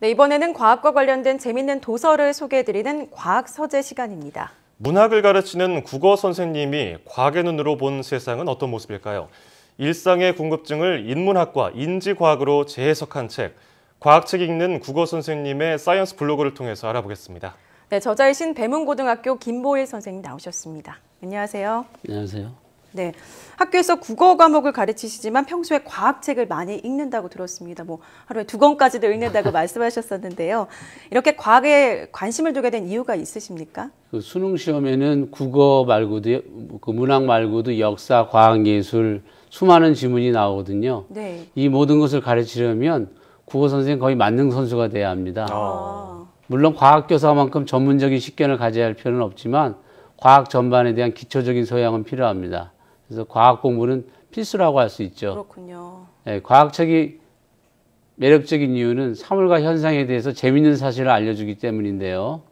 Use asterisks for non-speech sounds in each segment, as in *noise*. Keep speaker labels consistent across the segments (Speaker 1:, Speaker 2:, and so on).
Speaker 1: 네, 이번에는 과학과 관련된 재밌는 도서를 소개해드리는 과학 서재 시간입니다.
Speaker 2: 문학을 가르치는 국어 선생님이 과학의 눈으로 본 세상은 어떤 모습일까요? 일상의 궁금증을 인문학과 인지과학으로 재해석한 책, 과학책 읽는 국어 선생님의 사이언스 블로그를 통해서 알아보겠습니다.
Speaker 1: 네, 저자이신 배문고등학교 김보일 선생님 나오셨습니다. 안녕하세요. 안녕하세요. 네. 학교에서 국어 과목을 가르치시지만 평소에 과학책을 많이 읽는다고 들었습니다. 뭐 하루에 두 권까지도 읽는다고 *laughs* 말씀하셨었는데요. 이렇게 과학에 관심을 두게 된 이유가 있으십니까?
Speaker 3: 그 수능 시험에는 국어 말고도 그 문학 말고도 역사, 과학, 예술 수많은 지문이 나오거든요. 네. 이 모든 것을 가르치려면 국어 선생 거의 만능 선수가 돼야 합니다. 아. 물론 과학 교사만큼 전문적인 식견을 가져야 할 필요는 없지만 과학 전반에 대한 기초적인 소양은 필요합니다. 그래서 과학 공부는 필수라고 할 수 있죠.
Speaker 1: 그렇군요.
Speaker 3: 네, 과학책이 매력적인 이유는 사물과 현상에 대해서 재미있는 사실을 알려주기 때문인데요.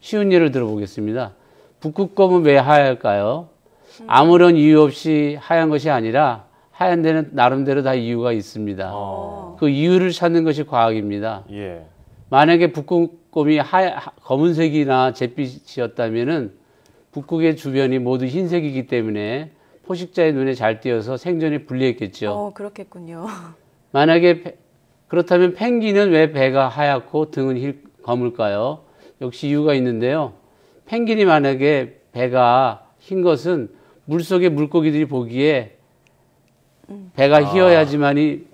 Speaker 3: 쉬운 예를 들어보겠습니다. 북극곰은 왜 하얄까요? 음. 아무런 이유 없이 하얀 것이 아니라 하얀 데는 나름대로 다 이유가 있습니다. 아. 그 이유를 찾는 것이 과학입니다. 예. 만약에 북극곰이 하, 검은색이나 잿빛이었다면 북극의 주변이 모두 흰색이기 때문에 포식자의 눈에 잘 띄어서 생존에 불리했겠죠. 어,
Speaker 1: 그렇겠군요.
Speaker 3: *laughs* 만약에 그렇다면 펭귄은 왜 배가 하얗고 등은 힐, 검을까요? 역시 이유가 있는데요. 펭귄이 만약에 배가 흰 것은 물속의 물고기들이 보기에 음. 배가 아. 휘어야지만이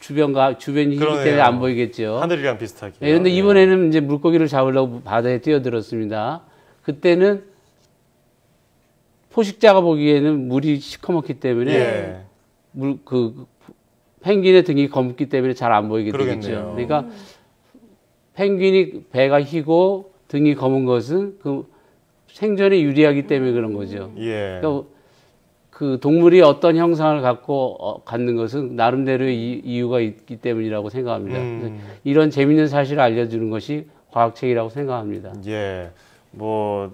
Speaker 3: 주변과 주변이 희기 때문에 안 보이겠죠. 하늘이랑 비슷하게. 그런데 네, 아, 네. 이번에는 이제 물고기를 잡으려고 바다에 뛰어들었습니다. 그때는 포식자가 보기에는 물이 시커멓기 때문에 예. 물그 펭귄의 등이 검기 때문에 잘 안 보이게 그러겠 되겠죠. 그러니까 음. 펭귄이 배가 희고 등이 검은 것은 그 생존에 유리하기 때문에 그런 거죠. 음. 예. 그러니까 그 동물이 어떤 형상을 갖고 어, 갖는 것은 나름대로의 이, 유가 있기 때문이라고 생각합니다. 음. 이런 재미있는 사실을 알려주는 것이 과학책이라고 생각합니다. 예. 뭐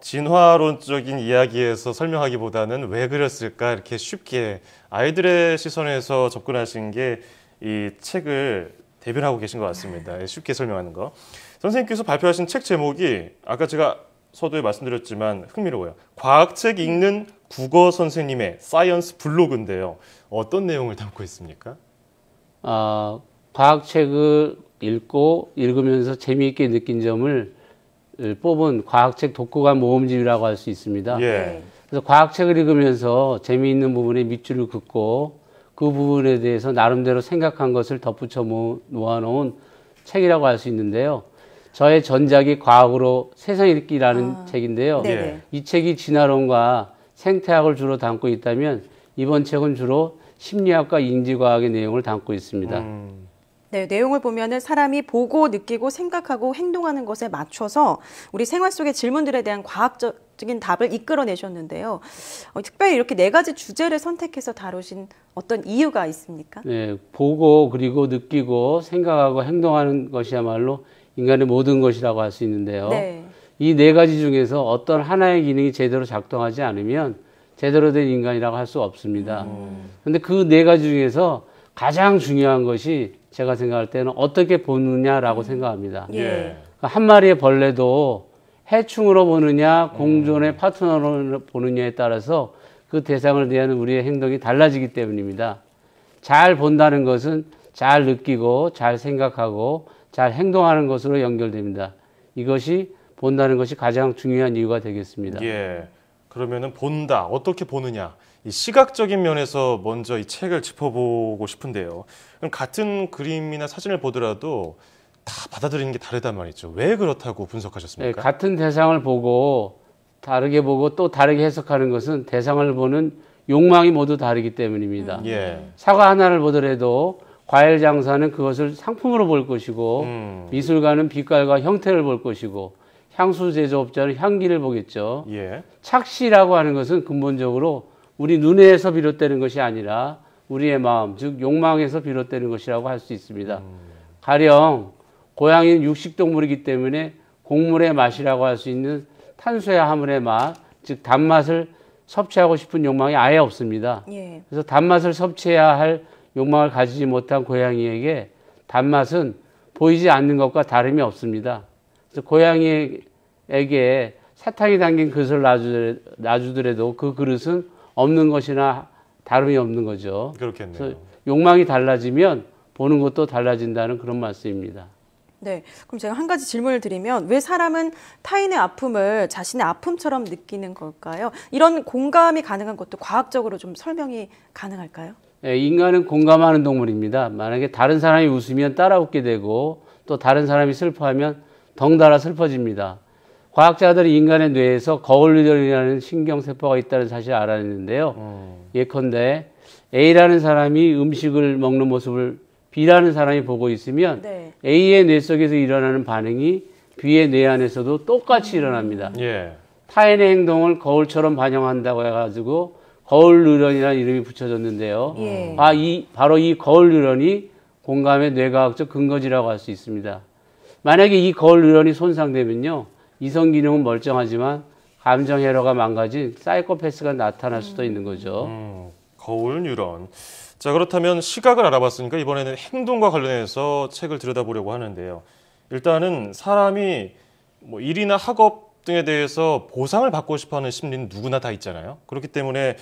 Speaker 2: 진화론적인 이야기에서 설명하기보다는 왜 그랬을까 이렇게 쉽게 아이들의 시선에서 접근하신 게 이 책을 대변하고 계신 것 같습니다. 예, 쉽게 설명하는 거. 선생님께서 발표하신 책 제목이 아까 제가 서두에 말씀드렸지만 흥미로워요. 과학책 읽는 국어 선생님의 사이언스 블로그인데요. 어떤 내용을 담고 있습니까?
Speaker 3: 아, 과학책을 읽고 읽으면서 재미있게 느낀 점을 뽑은 과학책 독후감 모험집이라고 할 수 있습니다. 예. 그래서 과학책을 읽으면서 재미있는 부분에 밑줄을 긋고 그 부분에 대해서 나름대로 생각한 것을 덧붙여 놓아놓은 책이라고 할 수 있는데요. 저의 전작이 과학으로 세상 읽기라는 아, 책인데요. 네네. 예. 이 책이 진화론과 생태학을 주로 담고 있다면 이번 책은 주로 심리학과 인지과학의 내용을 담고 있습니다. 음.
Speaker 1: 네, 내용을 보면은 사람이 보고 느끼고 생각하고 행동하는 것에 맞춰서 우리 생활 속의 질문들에 대한 과학적인 답을 이끌어내셨는데요. 어, 특별히 이렇게 네 가지 주제를 선택해서 다루신 어떤 이유가 있습니까?
Speaker 3: 네, 보고 그리고 느끼고 생각하고 행동하는 것이야말로 인간의 모든 것이라고 할 수 있는데요. 네. 이 네 가지 중에서 어떤 하나의 기능이 제대로 작동하지 않으면 제대로 된 인간이라고 할 수 없습니다. 그런데 음. 그네 가지 중에서 가장 중요한 것이 제가 생각할 때는 어떻게 보느냐라고 음. 생각합니다. 예. 예. 그러니까 한 마리의 벌레도 해충으로 보느냐, 음. 공존의 음. 파트너로 보느냐에 따라서 그 대상을 대하는 우리의 행동이 달라지기 때문입니다. 잘 본다는 것은 잘 느끼고, 잘 생각하고, 잘 행동하는 것으로 연결됩니다. 이것이 본다는 것이 가장 중요한 이유가 되겠습니다. 예. 그러면은 본다, 어떻게 보느냐. 이 시각적인 면에서
Speaker 2: 먼저 이 책을 짚어보고 싶은데요. 그럼 같은 그림이나 사진을 보더라도
Speaker 3: 다 받아들이는 게 다르단 말이죠. 왜 그렇다고 분석하셨습니까? 네, 같은 대상을 보고 다르게 보고 또 다르게 해석하는 것은 대상을 보는 욕망이 모두 다르기 때문입니다. 음, 예. 사과 하나를 보더라도 과일 장사는 그것을 상품으로 볼 것이고 음. 미술가는 빛깔과 형태를 볼 것이고 향수 제조업자는 향기를 보겠죠. 예. 착시라고 하는 것은 근본적으로 우리 눈에서 비롯되는 것이 아니라 우리의 마음, 즉 욕망에서 비롯되는 것이라고 할 수 있습니다. 음. 가령 고양이는 육식동물이기 때문에 곡물의 맛이라고 할 수 있는 탄수야 화물의 맛, 즉 단맛을 섭취하고 싶은 욕망이 아예 없습니다. 예. 그래서 단맛을 섭취해야 할 욕망을 가지지 못한 고양이에게 단맛은 보이지 않는 것과 다름이 없습니다. 그래서 고양이에게 사탕이 담긴 그릇을 놔주더라도 그 그릇은 없는 것이나 다름이 없는 거죠. 그렇겠네요. 욕망이 달라지면 보는 것도 달라진다는 그런 말씀입니다.
Speaker 1: 네. 그럼 제가 한 가지 질문을 드리면 왜 사람은 타인의 아픔을 자신의 아픔처럼 느끼는 걸까요? 이런 공감이 가능한 것도 과학적으로 좀 설명이 가능할까요?
Speaker 3: 네, 인간은 공감하는 동물입니다. 만약에 다른 사람이 웃으면 따라 웃게 되고 또 다른 사람이 슬퍼하면 덩달아 슬퍼집니다. 과학자들이 인간의 뇌에서 거울유전이라는 신경세포가 있다는 사실을 알아냈는데요. 어. 예컨대 A라는 사람이 음식을 먹는 모습을 B라는 사람이 보고 있으면 네. A의 뇌 속에서 일어나는 반응이 B의 뇌 안에서도 똑같이 일어납니다. 음. 예. 타인의 행동을 거울처럼 반영한다고 해가지고 거울 뉴런이라는 이름이 붙여졌는데요. 예. 아, 이, 바로 이 거울 뉴런이 공감의 뇌과학적 근거지라고 할 수 있습니다. 만약에 이 거울 뉴런이 손상되면요. 이성 기능은 멀쩡하지만 감정 회로가 망가진 사이코패스가 나타날 수도 있는 거죠. 음, 거울
Speaker 2: 뉴런. 자 그렇다면 시각을 알아봤으니까 이번에는 행동과 관련해서 책을 들여다보려고 하는데요. 일단은 사람이 뭐 일이나 학업 등에 대해서 보상을 받고 싶어하는 심리는 누구나 다 있잖아요. 그렇기 때문에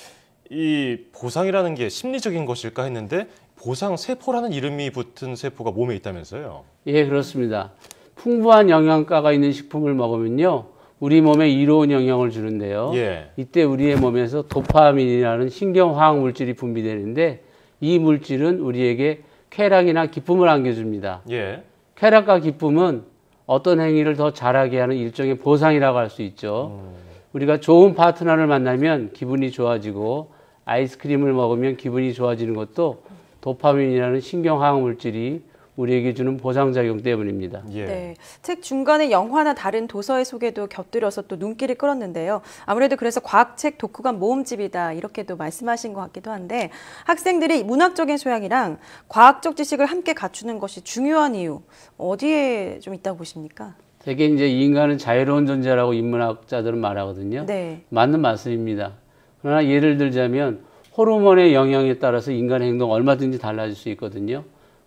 Speaker 2: 이 보상이라는 게
Speaker 3: 심리적인 것일까 했는데 보상 세포라는 이름이 붙은 세포가 몸에 있다면서요? 예 그렇습니다. 풍부한 영양가가 있는 식품을 먹으면요. 우리 몸에 이로운 영향을 주는데요. 예. 이때 우리의 몸에서 도파민이라는 신경화학 물질이 분비되는데 이 물질은 우리에게 쾌락이나 기쁨을 안겨줍니다. 예. 쾌락과 기쁨은 어떤 행위를 더 잘하게 하는 일종의 보상이라고 할 수 있죠. 음. 우리가 좋은 파트너를 만나면 기분이 좋아지고 아이스크림을 먹으면 기분이 좋아지는 것도 도파민이라는 신경화학 물질이 우리에게 주는 보상작용 때문입니다. 예. 네.
Speaker 1: 책 중간에 영화나 다른 도서의 소개도 곁들여서 또 눈길을 끌었는데요. 아무래도 그래서 과학책 독후감 모음집이다 이렇게도 말씀하신 것 같기도 한데 학생들이 문학적인 소양이랑 과학적 지식을 함께 갖추는 것이 중요한 이유 어디에 좀 있다고 보십니까?
Speaker 3: 되게 이제 인간은 자유로운 존재라고 인문학자들은 말하거든요. 네. 맞는 말씀입니다. 그러나 예를 들자면 호르몬의 영향에 따라서 인간의 행동 얼마든지 달라질 수 있거든요.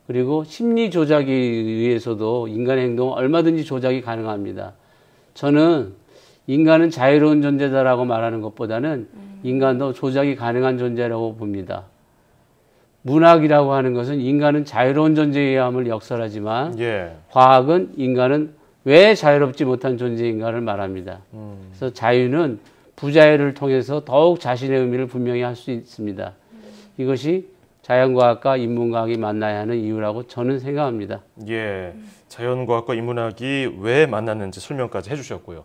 Speaker 3: 그리고 심리 조작에 의해서도 인간의 행동은 얼마든지 조작이 가능합니다. 저는 인간은 자유로운 존재다라고 말하는 것보다는 인간도 조작이 가능한 존재라고 봅니다. 문학이라고 하는 것은 인간은 자유로운 존재의 함을 역설하지만 예. 과학은 인간은 왜 자유롭지 못한 존재인가를 말합니다. 음. 그래서 자유는 부자유를 통해서 더욱 자신의 의미를 분명히 할 수 있습니다. 이것이 자연과학과 인문과학이 만나야 하는 이유라고 저는 생각합니다. 예, 자연과학과 인문학이 왜 만났는지 설명까지 해주셨고요.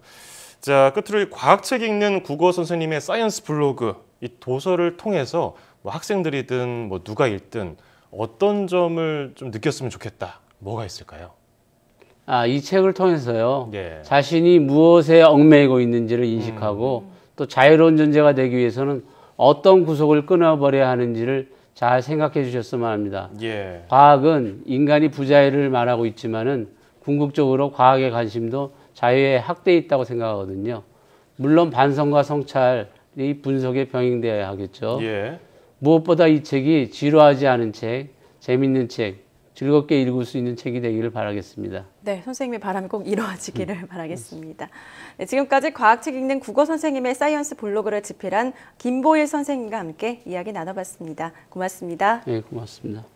Speaker 3: 자, 끝으로
Speaker 2: 과학책 읽는 국어 선생님의 사이언스 블로그 이 도서를 통해서 뭐 학생들이든
Speaker 3: 뭐 누가 읽든 어떤 점을 좀 느꼈으면 좋겠다.
Speaker 2: 뭐가 있을까요?
Speaker 3: 아, 이 책을 통해서요. 예. 자신이 무엇에 얽매이고 있는지를 인식하고 음. 또 자유로운 존재가 되기 위해서는 어떤 구속을 끊어버려야 하는지를 잘 생각해 주셨으면 합니다. 예. 과학은 인간이 부자유를 말하고 있지만은 궁극적으로 과학의 관심도 자유에 학대에 있다고 생각하거든요. 물론 반성과 성찰이 분석에 병행되어야 하겠죠. 예. 무엇보다 이 책이 지루하지 않은 책, 재밌는 책, 즐겁게 읽을 수 있는 책이 되기를 바라겠습니다.
Speaker 1: 네, 선생님의 바람이 꼭 이루어지기를 음. *laughs* 바라겠습니다. 네, 지금까지 과학책 읽는 국어 선생님의 사이언스 블로그를 집필한 김보일 선생님과 함께 이야기 나눠봤습니다. 고맙습니다.
Speaker 3: 네, 고맙습니다.